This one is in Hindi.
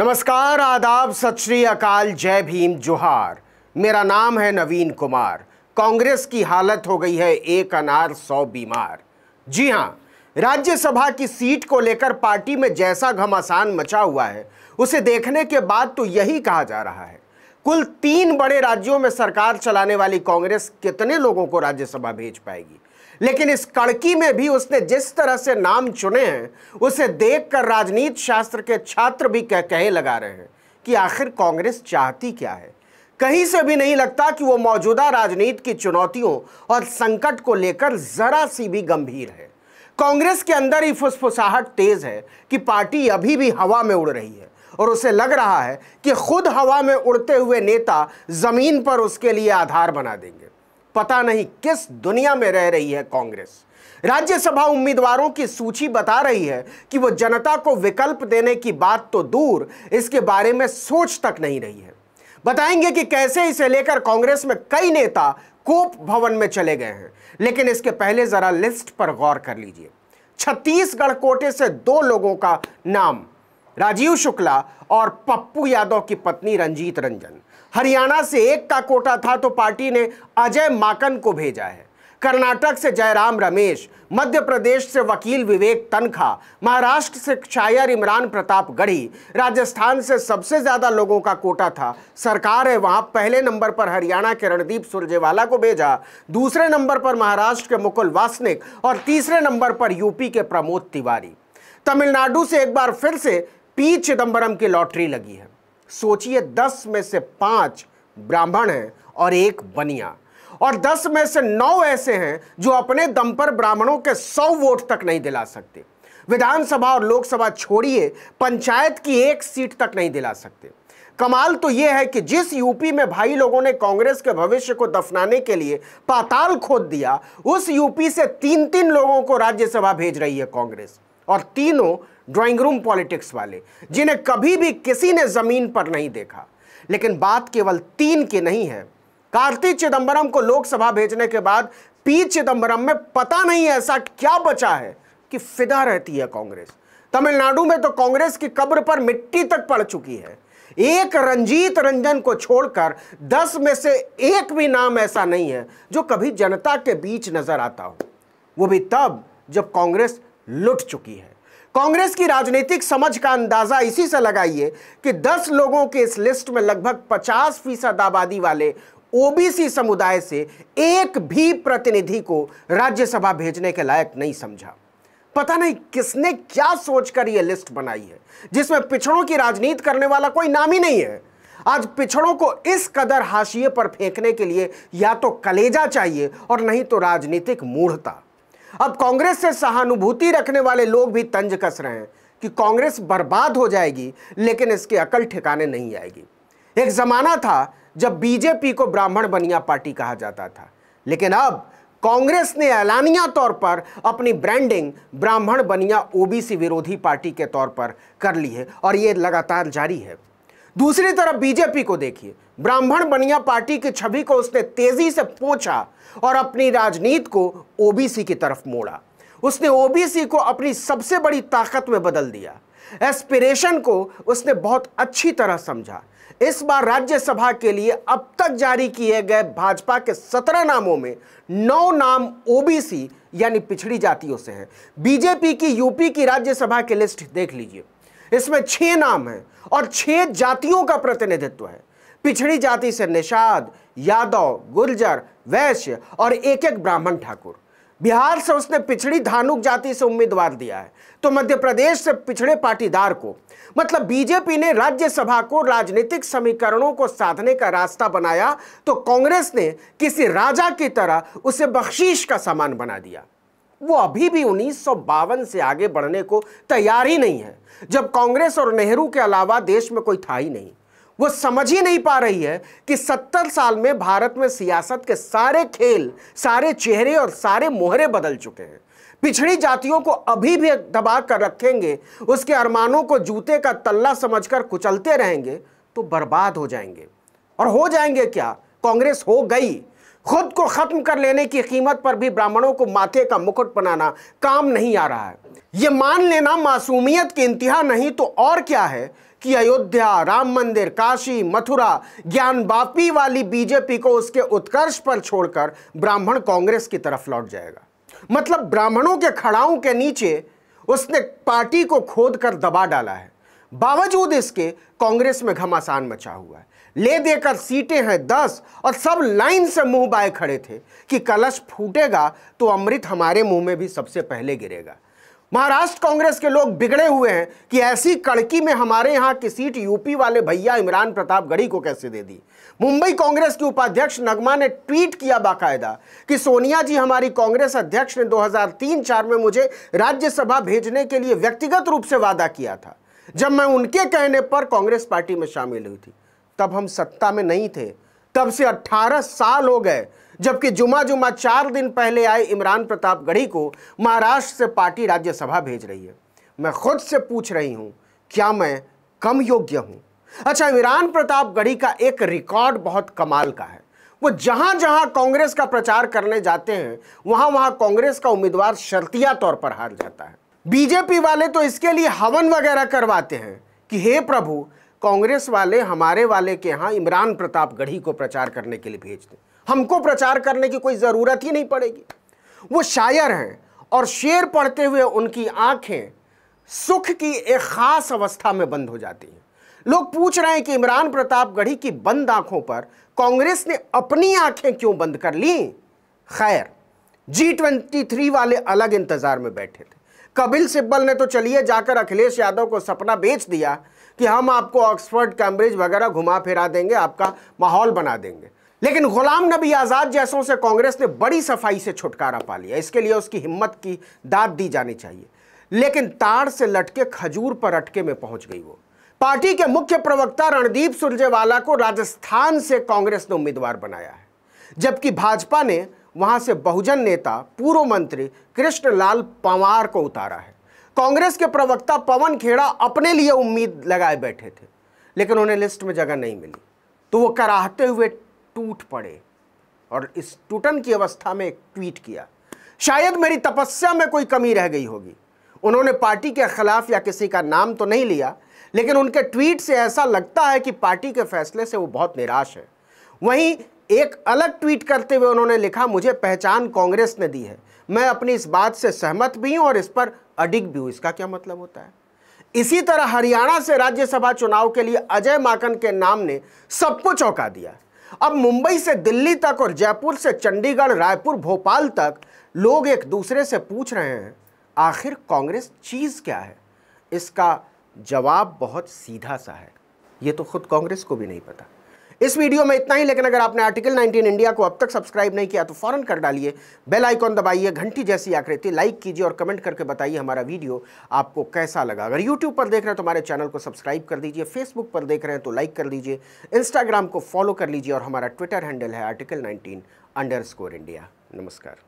नमस्कार आदाब सत श्री अकाल जय भीम जोहार मेरा नाम है नवीन कुमार कांग्रेस की हालत हो गई है एक अनार सौ बीमार जी हाँ राज्यसभा की सीट को लेकर पार्टी में जैसा घमासान मचा हुआ है उसे देखने के बाद तो यही कहा जा रहा है कुल तीन बड़े राज्यों में सरकार चलाने वाली कांग्रेस कितने लोगों को राज्यसभा भेज पाएगी लेकिन इस कड़की में भी उसने जिस तरह से नाम चुने हैं उसे देखकर राजनीत शास्त्र के छात्र भी कह कहे लगा रहे हैं कि आखिर कांग्रेस चाहती क्या है कहीं से भी नहीं लगता कि वो मौजूदा राजनीति की चुनौतियों और संकट को लेकर जरा सी भी गंभीर है कांग्रेस के अंदर ही फुसफुसाहट तेज है कि पार्टी अभी भी हवा में उड़ रही है और उसे लग रहा है कि खुद हवा में उड़ते हुए नेता जमीन पर उसके लिए आधार बना देंगे पता नहीं किस दुनिया में रह रही है कांग्रेस राज्यसभा उम्मीदवारों की सूची बता रही है कि वो जनता को विकल्प देने की बात तो दूर इसके बारे में सोच तक नहीं रही है बताएंगे कि कैसे इसे लेकर कांग्रेस में कई नेता कोप भवन में चले गए हैं लेकिन इसके पहले जरा लिस्ट पर गौर कर लीजिए छत्तीसगढ़ कोटे से दो लोगों का नाम राजीव शुक्ला और पप्पू यादव की पत्नी रंजीत रंजन हरियाणा से एक का कोटा था तो पार्टी ने अजय माकन को भेजा है कर्नाटक से जयराम रमेश मध्य प्रदेश से वकील विवेक तनखा महाराष्ट्र से शायर इमरान प्रताप गढ़ी राजस्थान से सबसे ज़्यादा लोगों का कोटा था सरकार है वहां पहले नंबर पर हरियाणा के रणदीप सुरजेवाला को भेजा दूसरे नंबर पर महाराष्ट्र के मुकुल वासनिक और तीसरे नंबर पर यूपी के प्रमोद तिवारी तमिलनाडु से एक बार फिर से पी चिदम्बरम की लॉटरी लगी है सोचिए दस में से पांच ब्राह्मण हैं और एक बनिया और दस में से नौ ऐसे हैं जो अपने दम पर ब्राह्मणों के सौ वोट तक नहीं दिला सकते विधानसभा और लोकसभा छोड़िए पंचायत की एक सीट तक नहीं दिला सकते कमाल तो यह है कि जिस यूपी में भाई लोगों ने कांग्रेस के भविष्य को दफनाने के लिए पाताल खोद दिया उस यूपी से तीन तीन लोगों को राज्यसभा भेज रही है कांग्रेस और तीनों ड्राइंग रूम पॉलिटिक्स वाले जिन्हें कभी भी किसी ने ज़मीन पर नहीं देखा लेकिन बात केवल तीन की नहीं है कार्तिक चिदंबरम को लोकसभा भेजने के बाद पी चिदंबरम में पता नहीं ऐसा क्या बचा है कि फिदा रहती है कांग्रेस तमिलनाडु में तो कांग्रेस की कब्र पर मिट्टी तक पड़ चुकी है एक रंजीत रंजन को छोड़कर दस में से एक भी नाम ऐसा नहीं है जो कभी जनता के बीच नजर आता हो वो भी तब जब कांग्रेस लुट चुकी है कांग्रेस की राजनीतिक समझ का अंदाजा इसी से लगाइए कि 10 लोगों के इस लिस्ट में लगभग 50 फीसद आबादी वाले ओबीसी समुदाय से एक भी प्रतिनिधि को राज्यसभा भेजने के लायक नहीं समझा पता नहीं किसने क्या सोचकर यह लिस्ट बनाई है जिसमें पिछड़ों की राजनीति करने वाला कोई नाम ही नहीं है आज पिछड़ों को इस कदर हाशिए पर फेंकने के लिए या तो कलेजा चाहिए और नहीं तो राजनीतिक मूढ़ता अब कांग्रेस से सहानुभूति रखने वाले लोग भी तंज कस रहे हैं कि कांग्रेस बर्बाद हो जाएगी लेकिन इसके अकल ठिकाने नहीं आएगी एक ज़माना था जब बीजेपी को ब्राह्मण बनिया पार्टी कहा जाता था लेकिन अब कांग्रेस ने ऐलानिया तौर पर अपनी ब्रांडिंग ब्राह्मण बनिया ओबीसी विरोधी पार्टी के तौर पर कर ली है और ये लगातार जारी है दूसरी तरफ बीजेपी को देखिए ब्राह्मण बनिया पार्टी की छवि को उसने तेजी से पोछा और अपनी राजनीति को ओबीसी की तरफ मोड़ा उसने ओबीसी को अपनी सबसे बड़ी ताकत में बदल दिया एस्पिरेशन को उसने बहुत अच्छी तरह समझा इस बार राज्यसभा के लिए अब तक जारी किए गए भाजपा के सत्रह नामों में नौ नाम ओबीसी यानी पिछड़ी जातियों से हैं बीजेपी की यूपी की राज्यसभा की लिस्ट देख लीजिए इसमें छह नाम हैं और छह जातियों का प्रतिनिधित्व है पिछड़ी जाति से निषाद यादव गुर्जर वैश्य और एक एक ब्राह्मण ठाकुर बिहार से उसने पिछड़ी धानुक जाति से उम्मीदवार दिया है तो मध्य प्रदेश से पिछड़े पाटीदार को मतलब बीजेपी ने राज्यसभा को राजनीतिक समीकरणों को साधने का रास्ता बनाया तो कांग्रेस ने किसी राजा की तरह उसे बख्शीश का सामान बना दिया वो अभी भी उन्नीस से आगे बढ़ने को तैयार ही नहीं है जब कांग्रेस और नेहरू के अलावा देश में कोई था ही नहीं वो समझ ही नहीं पा रही है कि सत्तर साल में भारत में सियासत के सारे खेल सारे चेहरे और सारे मोहरे बदल चुके हैं पिछड़ी जातियों को अभी भी दबा कर रखेंगे उसके अरमानों को जूते का तल्ला समझकर कुचलते रहेंगे तो बर्बाद हो जाएंगे और हो जाएंगे क्या कांग्रेस हो गई खुद को ख़त्म कर लेने की कीमत पर भी ब्राह्मणों को माथे का मुकुट बनाना काम नहीं आ रहा है यह मान लेना मासूमियत की इंतहा नहीं तो और क्या है कि अयोध्या राम मंदिर काशी मथुरा ज्ञान बापी वाली बीजेपी को उसके उत्कर्ष पर छोड़कर ब्राह्मण कांग्रेस की तरफ लौट जाएगा मतलब ब्राह्मणों के खड़ाओं के नीचे उसने पार्टी को खोद कर दबा डाला है बावजूद इसके कांग्रेस में घमासान मचा हुआ है ले देकर सीटें हैं दस और सब लाइन से मुंह बाए खड़े थे कि कलश फूटेगा तो अमृत हमारे मुंह में भी सबसे पहले गिरेगा महाराष्ट्र कांग्रेस के लोग बिगड़े हुए हैं कि ऐसी कड़की में हमारे यहाँ की सीट यूपी वाले भैया इमरान प्रताप गढ़ी को कैसे दे दी मुंबई कांग्रेस की उपाध्यक्ष नगमा ने ट्वीट किया बाकायदा कि सोनिया जी हमारी कांग्रेस अध्यक्ष ने 2003-4 में मुझे राज्यसभा भेजने के लिए व्यक्तिगत रूप से वादा किया था जब मैं उनके कहने पर कांग्रेस पार्टी में शामिल हुई थी तब हम सत्ता में नहीं थे तब से 18 साल हो गए जबकि जुमा जुमा चार दिन पहले आए इमरान प्रताप गढ़ी को महाराष्ट्र से पार्टी राज्यसभा भेज रही है मैं खुद से पूछ रही हूँ क्या मैं कम योग्य हूँ अच्छा इमरान प्रताप गढ़ी का एक रिकॉर्ड बहुत कमाल का है वो जहां जहां कांग्रेस का प्रचार करने जाते हैं वहां वहां कांग्रेस का उम्मीदवार शर्तिया तौर पर हार जाता है बीजेपी वाले तो इसके लिए हवन वगैरह करवाते हैं कि हे प्रभु कांग्रेस वाले हमारे वाले के यहाँ इमरान प्रताप गढ़ी को प्रचार करने के लिए भेज दें हमको प्रचार करने की कोई ज़रूरत ही नहीं पड़ेगी वो शायर हैं और शेर पढ़ते हुए उनकी आंखें सुख की एक ख़ास अवस्था में बंद हो जाती हैं लोग पूछ रहे हैं कि इमरान प्रताप गढ़ी की बंद आंखों पर कांग्रेस ने अपनी आंखें क्यों बंद कर ली खैर जी ट्वेंटी थ्री वाले अलग इंतज़ार में बैठे थे कपिल सिब्बल ने तो चलिए जाकर अखिलेश यादव को सपना बेच दिया कि हम आपको ऑक्सफोर्ड कैम्ब्रिज वगैरह घुमा फिरा देंगे आपका माहौल बना देंगे लेकिन गुलाम नबी आज़ाद जैसों से कांग्रेस ने बड़ी सफाई से छुटकारा पा लिया इसके लिए उसकी हिम्मत की दाद दी जानी चाहिए लेकिन तार से लटके खजूर पर अटके में पहुंच गई वो पार्टी के मुख्य प्रवक्ता रणदीप सुरजेवाला को राजस्थान से कांग्रेस ने उम्मीदवार बनाया है जबकि भाजपा ने वहां से बहुजन नेता पूर्व मंत्री कृष्णलाल पवार को उतारा है कांग्रेस के प्रवक्ता पवन खेड़ा अपने लिए उम्मीद लगाए बैठे थे लेकिन उन्हें लिस्ट में जगह नहीं मिली तो वो कराहते हुए टूट पड़े और इस टूटन की अवस्था में एक ट्वीट किया शायद मेरी तपस्या में कोई कमी रह गई होगी उन्होंने पार्टी के खिलाफ या किसी का नाम तो नहीं लिया लेकिन उनके ट्वीट से ऐसा लगता है कि पार्टी के फैसले से वो बहुत निराश है वहीं एक अलग ट्वीट करते हुए उन्होंने लिखा मुझे पहचान कांग्रेस ने दी है मैं अपनी इस बात से सहमत भी हूं और इस पर अडिग भी हूं इसका क्या मतलब होता है इसी तरह हरियाणा से राज्यसभा चुनाव के लिए अजय माकन के नाम ने सबको चौंका दिया अब मुंबई से दिल्ली तक और जयपुर से चंडीगढ़ रायपुर भोपाल तक लोग एक दूसरे से पूछ रहे हैं आखिर कांग्रेस चीज़ क्या है इसका जवाब बहुत सीधा सा है ये तो खुद कांग्रेस को भी नहीं पता इस वीडियो में इतना ही लेकिन अगर आपने आर्टिकल 19 इंडिया को अब तक सब्सक्राइब नहीं किया तो फौरन कर डालिए बेल आइकॉन दबाइए घंटी जैसी आकृति लाइक कीजिए और कमेंट करके बताइए हमारा वीडियो आपको कैसा लगा अगर यूट्यूब पर देख रहे हैं तो हमारे चैनल को सब्सक्राइब कर दीजिए फेसबुक पर देख रहे हैं तो लाइक कर दीजिए इंस्टाग्राम को फॉलो कर लीजिए और हमारा ट्विटर हैंडल है आर्टिकल नाइनटीन अंडर इंडिया नमस्कार